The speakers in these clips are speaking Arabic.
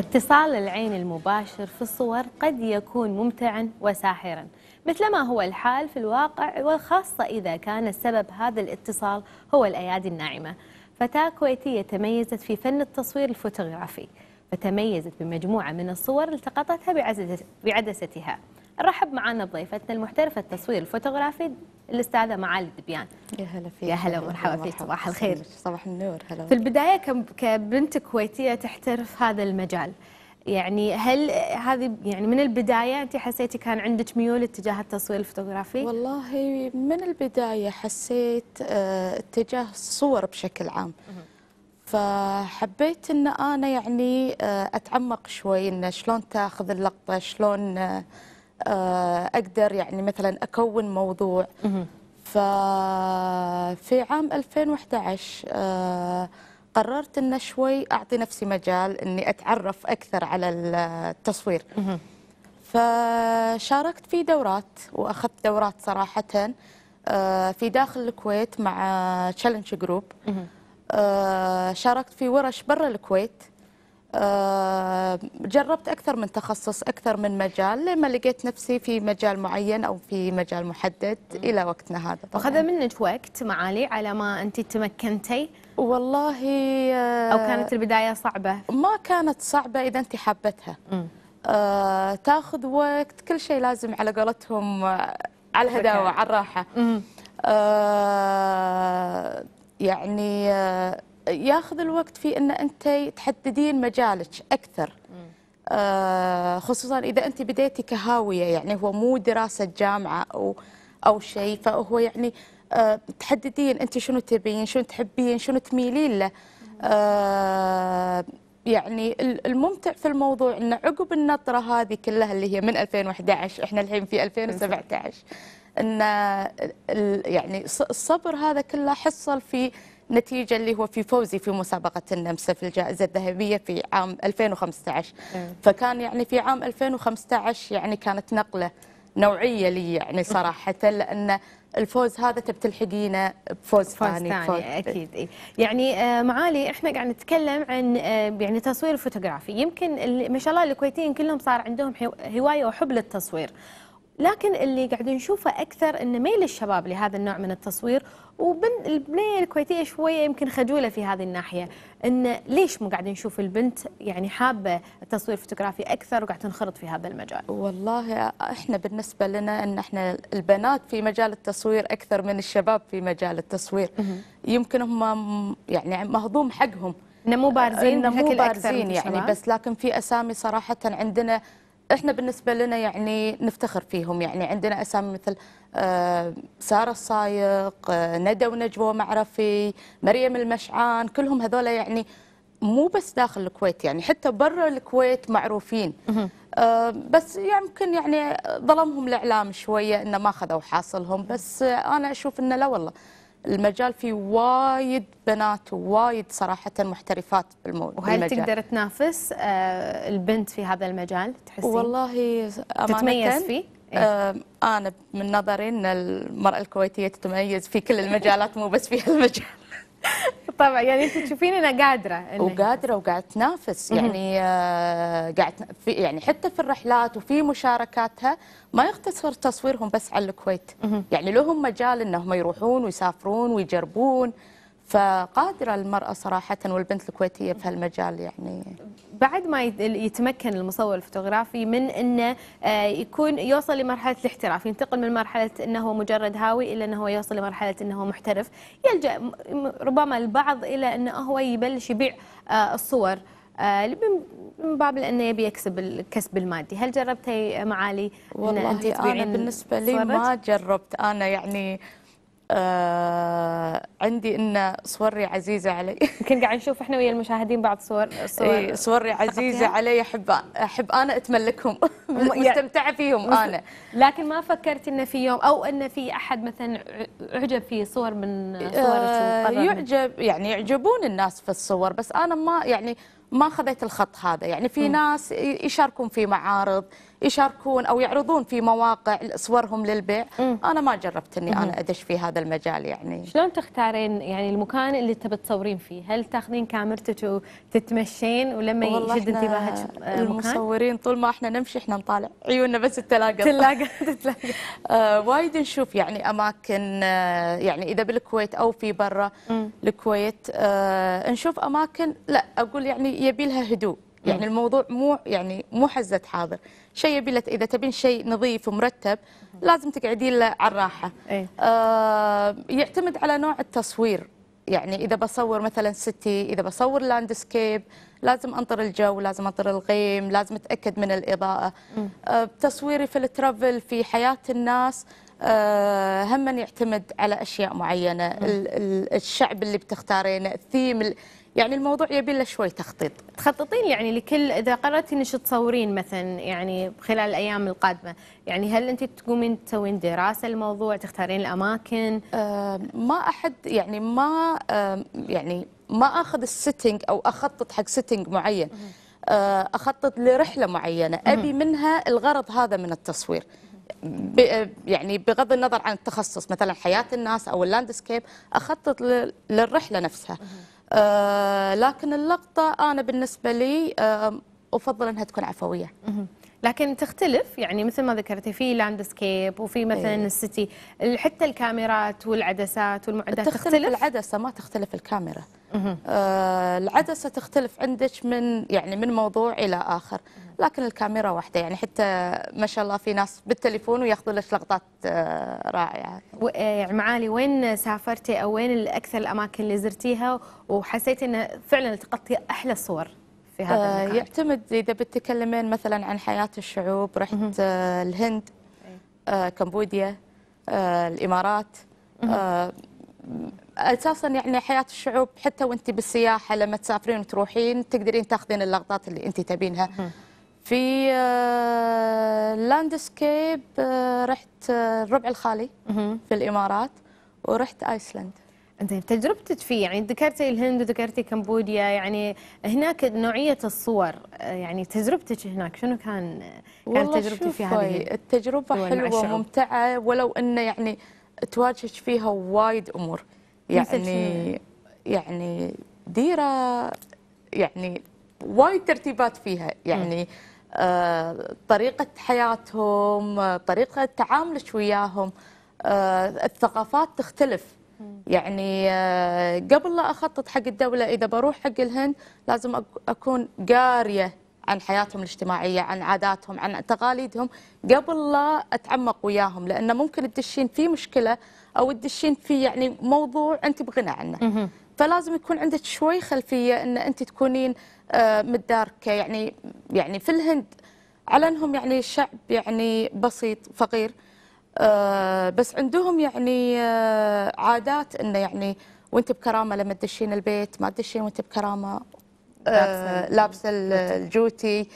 اتصال العين المباشر في الصور قد يكون ممتعا وساحرا مثلما هو الحال في الواقع وخاصة إذا كان السبب هذا الاتصال هو الأيادي الناعمة فتاة كويتية تميزت في فن التصوير الفوتوغرافي فتميزت بمجموعة من الصور التقطتها بعدستها نرحب معنا بضيفتنا المحترفه التصوير الفوتوغرافي الاستاذه معالي الدبيان يا هلا فيك يا هلا ومرحبا فيك صباح الخير صباح النور هلا في البدايه كبنت كويتيه تحترف هذا المجال يعني هل هذه يعني من البدايه انت حسيتي كان عندك ميول اتجاه التصوير الفوتوغرافي؟ والله من البدايه حسيت آه، اتجاه الصور بشكل عام. فحبيت ان انا يعني آه، اتعمق شوي ان شلون تاخذ اللقطه، شلون آه، آه، اقدر يعني مثلا اكون موضوع ففي عام 2011 آه، قررت ان شوي اعطي نفسي مجال اني اتعرف اكثر على التصوير فشاركت في دورات واخذت دورات صراحه آه، في داخل الكويت مع تشالنج جروب شاركت في ورش برا الكويت آه، جربت أكثر من تخصص أكثر من مجال لما لقيت نفسي في مجال معين أو في مجال محدد إلى وقتنا هذا وخذ منك وقت معالي على ما أنت تمكنتي والله آه، أو كانت البداية صعبة ما كانت صعبة إذا أنت حبتها آه، تاخذ وقت كل شيء لازم على قولتهم على الهداوة على الراحة يعني ياخذ الوقت في ان انت تحددين مجالك اكثر آه، خصوصا اذا انت بديتي كهاويه يعني هو مو دراسه جامعه او او شيء فهو يعني آه، تحددين انت شنو تبين شنو تحبين شنو تميلين له آه، يعني الممتع في الموضوع ان عقب النطره هذه كلها اللي هي من 2011 احنا الحين في 2017 ان يعني الصبر هذا كله حصل في نتيجة اللي هو في فوزي في مسابقة النمسا في الجائزة الذهبية في عام 2015 نعم. فكان يعني في عام 2015 يعني كانت نقلة نوعية لي يعني صراحة لأن الفوز هذا تبي تلحقينه بفوز ثاني فوز اكيد يعني آه، معالي احنا قاعد نتكلم عن آه، يعني تصوير فوتوغرافي يمكن ما شاء الله الكويتيين كلهم صار عندهم هوايه وحب للتصوير لكن اللي قاعدين نشوفه اكثر ان ميل الشباب لهذا النوع من التصوير والبنيه الكويتيه شويه يمكن خجوله في هذه الناحيه ان ليش مو قاعدين نشوف البنت يعني حابه التصوير الفوتوغرافي اكثر وقاعد تنخرط في هذا المجال والله احنا بالنسبه لنا ان احنا البنات في مجال التصوير اكثر من الشباب في مجال التصوير يمكن هم يعني مهضوم حقهم نمو مو بارزين نمو مو بارزين يعني بس لكن في اسامي صراحه عندنا احنا بالنسبه لنا يعني نفتخر فيهم يعني عندنا اسامي مثل آه، ساره الصايق آه، ندى ونجوى معرفي مريم المشعان كلهم هذول يعني مو بس داخل الكويت يعني حتى برا الكويت معروفين آه، بس يمكن يعني, يعني ظلمهم الاعلام شويه انه ما اخذوا حاصلهم بس انا اشوف انه لا والله المجال فيه وايد بنات ووايد صراحه محترفات بالموضوع وهل تقدر تنافس آه، البنت في هذا المجال تحسين والله امانه تتميز فيه إيه؟ آه، انا من نظري ان المراه الكويتيه تتميز في كل المجالات مو بس في المجال طبعا يعني انت تشوفين انا قادره إن وقادره وقاعد تنافس يعني آه، قاعد في يعني حتى في الرحلات وفي مشاركاتها ما يقتصر تصويرهم بس على الكويت يعني لهم مجال انهم يروحون ويسافرون ويجربون فقادرة المرأة صراحة والبنت الكويتية في هالمجال يعني بعد ما يتمكن المصور الفوتوغرافي من انه آه، يكون يوصل لمرحله الاحتراف، ينتقل من مرحله انه هو مجرد هاوي الى انه هو يوصل لمرحله انه هو محترف، يلجا ربما البعض الى انه هو يبلش يبيع آه، الصور آه، من باب انه يبي يكسب الكسب المادي، هل جربتي معالي والله انت تبيعين انا بالنسبه لي ما جربت انا يعني آه عندي ان صوري عزيزه علي يمكن قاعد نشوف احنا ويا المشاهدين بعض صور صور إيه صوري عزيزه يعني. علي احب احب انا اتملكهم يعني مستمتعه فيهم انا لكن ما فكرت انه في يوم او انه في احد مثلا اعجب في صور من صورك آه يعجب يعني يعجبون الناس في الصور بس انا ما يعني ما خذيت الخط هذا يعني في ناس يشاركون في معارض يشاركون او يعرضون في مواقع صورهم للبيع مم. انا ما جربت اني مم. انا ادش في هذا المجال يعني شلون تختارين يعني المكان اللي تبي تصورين فيه هل تاخذين كاميرتك وتتمشين ولما يشد انتباهك آه، المصورين طول ما احنا نمشي احنا نطالع عيوننا بس تلاقى تلاقى تلاقى آه، وايد نشوف يعني اماكن آه، يعني اذا بالكويت او في برا الكويت آه نشوف اماكن لا اقول يعني يبي لها هدوء يعني الموضوع مو يعني مو حزه حاضر شيء يبي اذا تبين شيء نظيف ومرتب لازم تقعدين له على الراحه إيه. آه يعتمد على نوع التصوير يعني اذا بصور مثلا سيتي اذا بصور لاندسكيب لازم انطر الجو لازم انطر الغيم لازم اتاكد من الاضاءه آه تصويري في الترافل في حياه الناس آه هم يعتمد على اشياء معينه ال ال الشعب اللي بتختارينه الثيم يعني الموضوع يبي له شوي تخطيط تخططين يعني لكل اذا قررتي انك تصورين مثلا يعني خلال الايام القادمه يعني هل انت تقومين تسوين دراسه الموضوع تختارين الاماكن أه ما احد يعني ما أه يعني ما اخذ السيتنج او اخطط حق سيتنج معين أه اخطط لرحله معينه ابي منها الغرض هذا من التصوير آه، يعني بغض النظر عن التخصص مثلا حياه الناس او اللاندسكيب اخطط للرحله نفسها آه، لكن اللقطه انا بالنسبه لي آه، افضل انها تكون عفويه لكن تختلف يعني مثل ما ذكرتي في لاندسكيب وفي مثلا أيه. السيتي حتى الكاميرات والعدسات والمعدات تختلف, تختلف العدسه ما تختلف الكاميرا آه العدسه تختلف عندك من يعني من موضوع الى اخر لكن الكاميرا واحده يعني حتى ما شاء الله في ناس بالتليفون وياخذوا لك لقطات آه، رائعه آه، يعني معالي وين سافرتي او وين الأكثر الاماكن اللي زرتيها وحسيتي انه فعلا التقطتي احلى الصور في هذا آه، المكان آه يعتمد اذا بتتكلمين مثلا عن حياه الشعوب رحت الهند إيه. كمبوديا الامارات اساسا يعني حياه الشعوب حتى وانت بالسياحه لما تسافرين وتروحين تقدرين تاخذين اللقطات اللي انت تبينها في لاندسكيب آه، آه، رحت آه، الربع الخالي في الامارات ورحت ايسلند زين تجربتك فيه يعني ذكرتي الهند وذكرتي كمبوديا يعني هناك نوعيه الصور يعني تجربتك هناك شنو كان كانت تجربتي في هذه التجربه حلوه وممتعه ولو انه يعني تواجهك فيها وايد امور يعني, يعني يعني ديره يعني وايد ترتيبات فيها يعني آه طريقه حياتهم طريقه تعاملك وياهم آه الثقافات تختلف يعني آه، قبل لا اخطط حق الدوله اذا بروح حق الهند لازم اكون قاريه عن حياتهم الاجتماعية عن عاداتهم عن تقاليدهم قبل لا أتعمق وياهم لأن ممكن تدشين في مشكلة أو تدشين في يعني موضوع أنت بغنى عنه فلازم يكون عندك شوي خلفية أن أنت تكونين آه، متداركة يعني يعني في الهند على أنهم يعني شعب يعني بسيط فقير آه، بس عندهم يعني آه، عادات أنه يعني وانت بكرامه لما تدشين البيت ما تدشين وانت بكرامه آه، لابسه الجوتي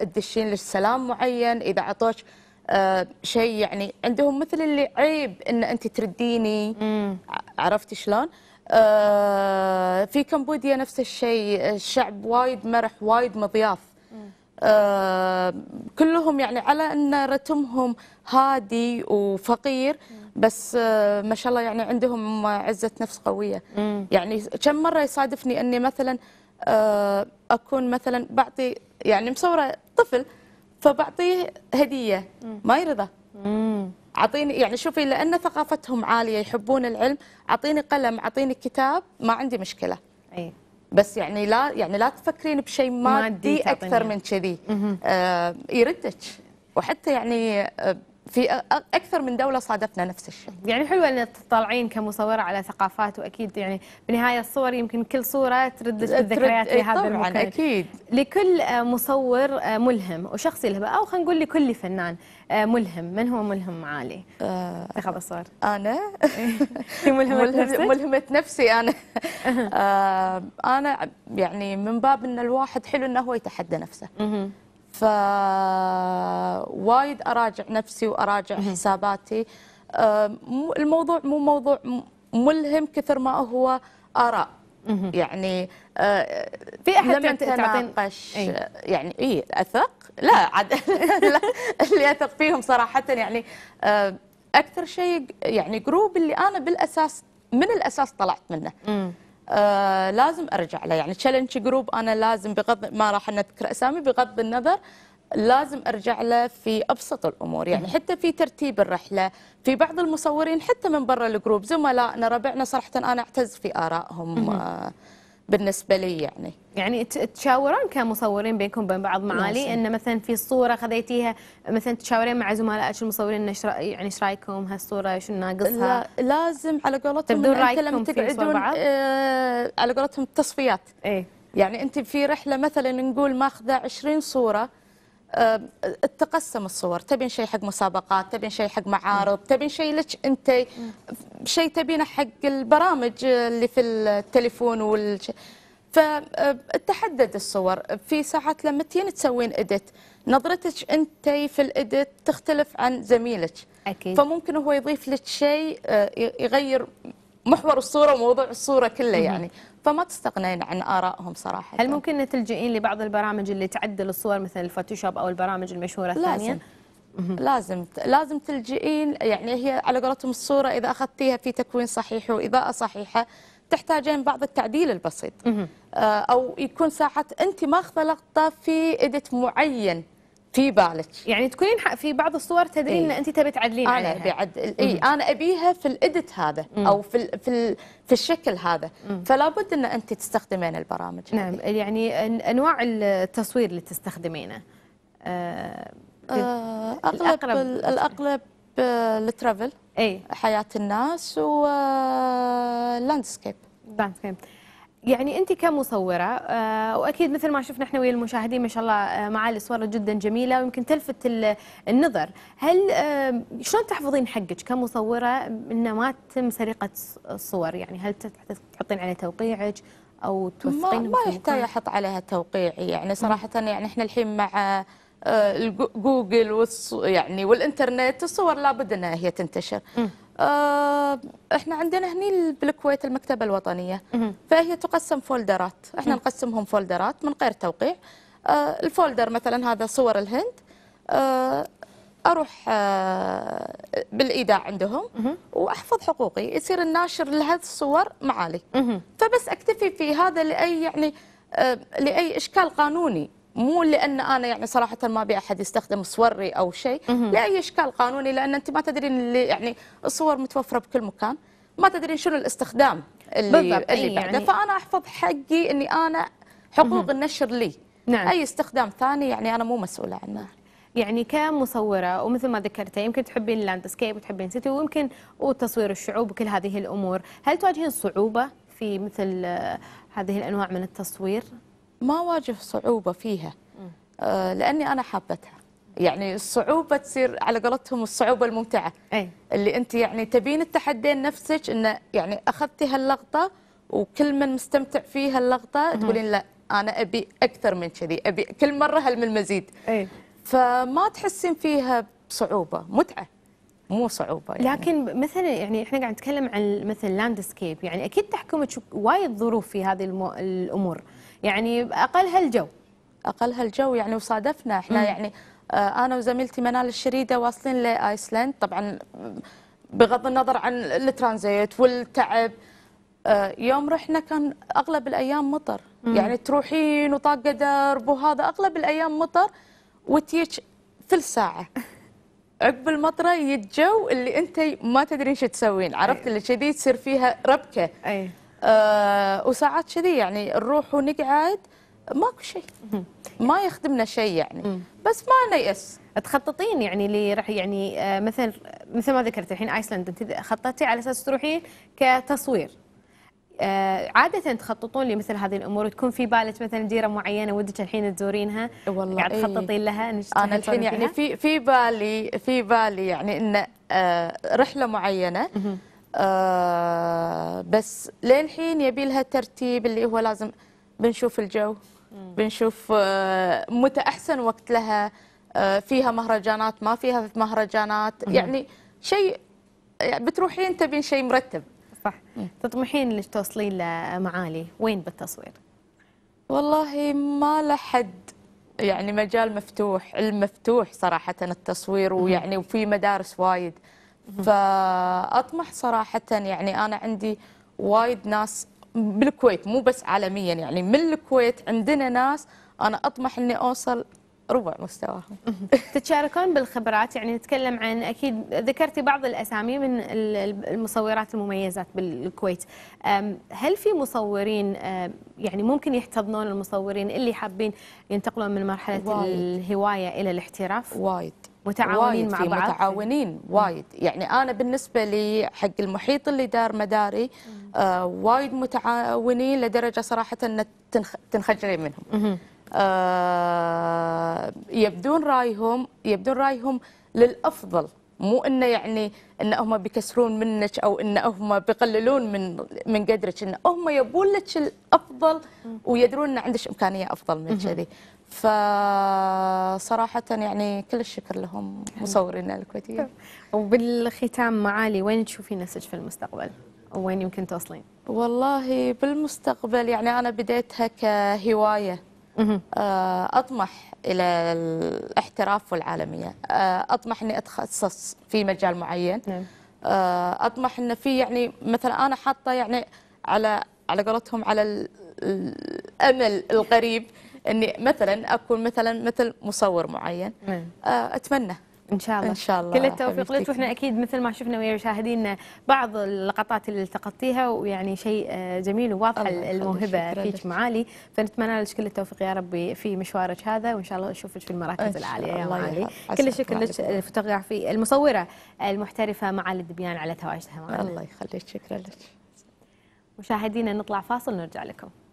تدشين آه، لك سلام معين اذا عطوك آه شيء يعني عندهم مثل اللي عيب ان انت ترديني عرفتي شلون؟ آه في كمبوديا نفس الشيء الشعب وايد مرح وايد مضياف آه كلهم يعني على ان رتمهم هادي وفقير بس آه، ما شاء الله يعني عندهم عزه نفس قويه يعني كم مره يصادفني اني مثلا آه، اكون مثلا بعطي يعني مصوره طفل فبعطيه هديه ما يرضى اعطيني يعني شوفي لان ثقافتهم عاليه يحبون العلم اعطيني قلم اعطيني كتاب ما عندي مشكله اي بس يعني لا يعني لا تفكرين بشيء مادي, مادي اكثر من كذي آه يردك وحتى يعني آه في اكثر من دوله صادفنا نفس الشيء. يعني حلوه ان تطلعين كمصوره على ثقافات واكيد يعني بنهايه الصور يمكن كل صوره ترد الذكريات لهذا إيه، هذا المكان. اكيد لكل مصور آه، ملهم وشخص له او خلينا نقول لكل فنان آه، ملهم، من هو ملهم عالي؟ آه الصور. انا ملهمة نفسك؟ ملهمة نفسي انا آه، انا يعني من باب ان الواحد حلو انه هو يتحدى نفسه. فوايد اراجع نفسي واراجع حساباتي الموضوع مو موضوع ملهم كثر ما هو اراء يعني آه، في احد لما تناقش يعني اي اثق لا عاد اللي اثق فيهم صراحه يعني اكثر شيء يعني جروب اللي انا بالاساس من الاساس طلعت منه آه لازم ارجع له يعني تشالنج جروب انا لازم بغض ما راح نذكر اسامي بغض النظر لازم ارجع له في ابسط الامور يعني حتى في ترتيب الرحله في بعض المصورين حتى من برا الجروب زملائنا ربعنا صراحه انا اعتز في ارائهم آه بالنسبه لي يعني يعني تشاورون كمصورين بينكم بين بعض معالي ان مثلا في صوره خذيتيها مثلا تشاورين مع زملائك المصورين ايش يعني ايش رايكم هالصوره شو ناقصها لا لازم على قولتهم تبدون رايكم تقعدون آه على قولتهم التصفيات اي يعني انت في رحله مثلا نقول ماخذه 20 صوره تقسم الصور تبين شيء حق مسابقات تبين شيء حق معارض تبين شيء لك انت شيء تبينه حق البرامج اللي في التليفون وال فتحدد الصور في ساعات لما تين تسوين اديت نظرتك انت في الاديت تختلف عن زميلك اكيد فممكن هو يضيف لك شيء أه، يغير محور الصوره وموضوع الصوره كله يعني فما تستغنين عن آرائهم صراحة هل ممكن تلجئين لبعض البرامج اللي تعدل الصور مثل الفوتوشوب أو البرامج المشهورة الثانية؟ لازم. لازم لازم تلجئين يعني هي على قولتهم الصوره اذا اخذتيها في تكوين صحيح واضاءه صحيحه تحتاجين بعض التعديل البسيط آه، او يكون ساعات انت ماخذه لقطه في ادت معين في بالك يعني تكونين في بعض الصور تدرين إيه؟ ان انت تبي تعدلين انا عليها. يعني. ابي اعدل اي انا ابيها في الادت هذا مم. او في الـ في الـ في الشكل هذا مم. فلا بد ان انت تستخدمين البرامج نعم هذه. يعني انواع التصوير اللي تستخدمينه آه, آه، اغلب الاغلب الاغلب آه، الترافل اي حياه الناس واللاندسكيب آه، لاندسكيب يعني انت كمصوره آه، واكيد مثل ما شفنا احنا ويا المشاهدين ما شاء الله آه، معالي صوره جدا جميله ويمكن تلفت النظر هل آه، شلون تحفظين حقك كمصوره انه ما تتم سرقه الصور يعني هل تحطين عليه توقيعك او توثقين ما, يحتاج احط عليها توقيع يعني صراحه يعني احنا الحين مع جوجل يعني والانترنت الصور لابد انها هي تنتشر آه، احنا عندنا هني بالكويت المكتبه الوطنيه فهي تقسم فولدرات احنا نقسمهم فولدرات من غير توقيع آه، الفولدر مثلا هذا صور الهند آه، اروح بالايداع عندهم واحفظ حقوقي يصير الناشر لهذه الصور معالي فبس اكتفي في هذا لاي يعني لاي اشكال قانوني مو لان انا يعني صراحه ما ابي احد يستخدم صوري او شيء لاي اشكال قانوني لان انت ما تدرين اللي يعني الصور متوفره بكل مكان ما تدرين شنو الاستخدام اللي اللي بعده يعني فانا احفظ حقي اني انا حقوق النشر لي نعم. اي استخدام ثاني يعني انا مو مسؤوله عنه يعني كمصوره ومثل ما ذكرتي يمكن تحبين اللاندسكيب وتحبين سيتي ويمكن وتصوير الشعوب وكل هذه الامور، هل تواجهين صعوبه في مثل آه، هذه الانواع من التصوير؟ ما واجه صعوبة فيها آه، لأني أنا حابتها يعني الصعوبة تصير على قولتهم الصعوبة الممتعة أي. اللي أنت يعني تبين التحدين نفسك أنه يعني أخذتي هاللقطة وكل من مستمتع فيها اللقطة تقولين لا أنا أبي أكثر من كذي أبي كل مرة هل من المزيد أي. فما تحسين فيها بصعوبة متعة مو صعوبه يعني. لكن مثلا يعني احنا قاعد نتكلم عن مثلا لاندسكيب يعني اكيد تحكمك وايد ظروف في هذه الامور يعني اقلها الجو اقلها الجو يعني وصادفنا احنا مم. يعني آه، انا وزميلتي منال الشريده واصلين لايسلند طبعا بغض النظر عن الترانزيت والتعب آه، يوم رحنا كان اغلب الايام مطر مم. يعني تروحين وطاقه درب وهذا اغلب الايام مطر وتيج ثلث ساعه عقب المطره يجي اللي انت ما تدرين شو تسوين عرفت اللي كذي تصير فيها ربكه أي. آه، وساعات كذي يعني نروح ونقعد ماكو شيء ما يخدمنا شيء يعني بس ما نيأس تخططين يعني اللي راح يعني آه، مثل مثل ما ذكرت الحين ايسلند انت خططتي على اساس تروحين كتصوير آه، عادة تخططون لمثل هذه الامور وتكون في بالك مثلا ديره معينه ودك الحين تزورينها والله قاعد إيه. تخططين لها انا الحين يعني في في بالي في بالي يعني ان رحله معينه آه بس لين حين يبي لها ترتيب اللي هو لازم بنشوف الجو بنشوف آه متى احسن وقت لها آه فيها مهرجانات ما فيها في مهرجانات يعني شيء يعني بتروحين تبين شيء مرتب صح تطمحين انك توصلين لمعالي وين بالتصوير والله ما لحد يعني مجال مفتوح علم مفتوح صراحه التصوير ويعني وفي مدارس وايد فاطمح صراحه يعني انا عندي وايد ناس بالكويت مو بس عالميا يعني من الكويت عندنا ناس انا اطمح اني اوصل ربع مستواهم تتشاركون بالخبرات يعني نتكلم عن اكيد ذكرتي بعض الاسامي من المصورات المميزات بالكويت هل في مصورين يعني ممكن يحتضنون المصورين اللي حابين ينتقلون من مرحله وايد. الهوايه الى الاحتراف وايد متعاونين مع بعض متعاونين وايد يعني انا بالنسبه لي حق المحيط اللي دار مداري آه وايد متعاونين لدرجه صراحه ان تنخجلين منهم آه يبدون رايهم يبدون رايهم للافضل مو انه يعني ان هم بيكسرون منك او ان هم بيقللون من من قدرك ان هم يبون لك الافضل ويدرون ان عندك امكانيه افضل من كذي فصراحة يعني كل الشكر لهم مصورينا الكويتيين طيب. وبالختام معالي وين تشوفين نفسك في المستقبل؟ وين يمكن توصلين؟ والله بالمستقبل يعني أنا بديتها كهواية آه، أطمح إلى الاحتراف والعالمية آه، أطمح أني أتخصص في مجال معين نعم. آه، أطمح أن في يعني مثلا أنا حاطة يعني على على قولتهم على الأمل القريب أني مثلا أكون مثلا مثل مصور معين نعم. أتمنى ان شاء الله ان شاء الله كل التوفيق لك واحنا اكيد مثل ما شفنا ويا مشاهدينا بعض اللقطات اللي التقطتيها ويعني شيء آه، جميل وواضحه الموهبه فيك معالي فنتمنى لك كل التوفيق يا ربي في مشوارك هذا وان شاء الله نشوفك في المراكز العاليه يا معالي كل الشكر لك الفوتوغرافي آه، المصوره آه، المحترفه معالي الدبيان على تواجدها معنا الله يخليك شكرا لك مشاهدينا نطلع فاصل نرجع لكم